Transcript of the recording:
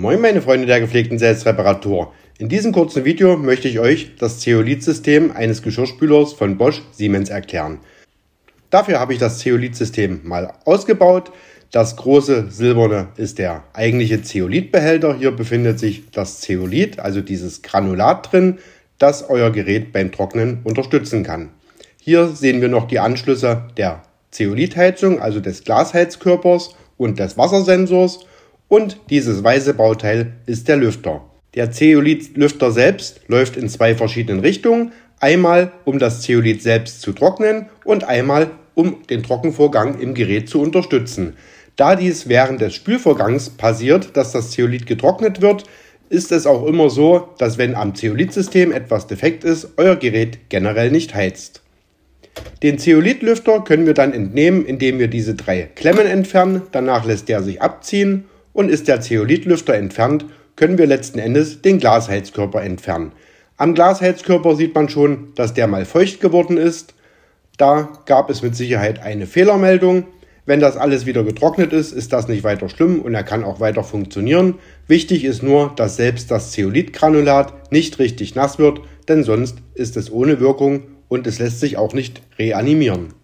Moin meine Freunde der gepflegten Selbstreparatur. In diesem kurzen Video möchte ich euch das zeolith system eines Geschirrspülers von Bosch Siemens erklären. Dafür habe ich das zeolith system mal ausgebaut. Das große silberne ist der eigentliche Zeolith-Behälter. Hier befindet sich das Zeolith, also dieses Granulat drin, das euer Gerät beim Trocknen unterstützen kann. Hier sehen wir noch die Anschlüsse der Zeolith-Heizung, also des Glasheizkörpers und des Wassersensors und dieses weiße Bauteil ist der Lüfter. Der zeolith lüfter selbst läuft in zwei verschiedenen Richtungen. Einmal, um das Zeolith selbst zu trocknen und einmal, um den Trockenvorgang im Gerät zu unterstützen. Da dies während des Spülvorgangs passiert, dass das Zeolith getrocknet wird, ist es auch immer so, dass wenn am Zeolith-System etwas defekt ist, euer Gerät generell nicht heizt. Den Zeolith-Lüfter können wir dann entnehmen, indem wir diese drei Klemmen entfernen. Danach lässt der sich abziehen und ist der Zeolitlüfter entfernt, können wir letzten Endes den Glasheizkörper entfernen. Am Glasheizkörper sieht man schon, dass der mal feucht geworden ist. Da gab es mit Sicherheit eine Fehlermeldung. Wenn das alles wieder getrocknet ist, ist das nicht weiter schlimm und er kann auch weiter funktionieren. Wichtig ist nur, dass selbst das Zeolitgranulat nicht richtig nass wird, denn sonst ist es ohne Wirkung und es lässt sich auch nicht reanimieren.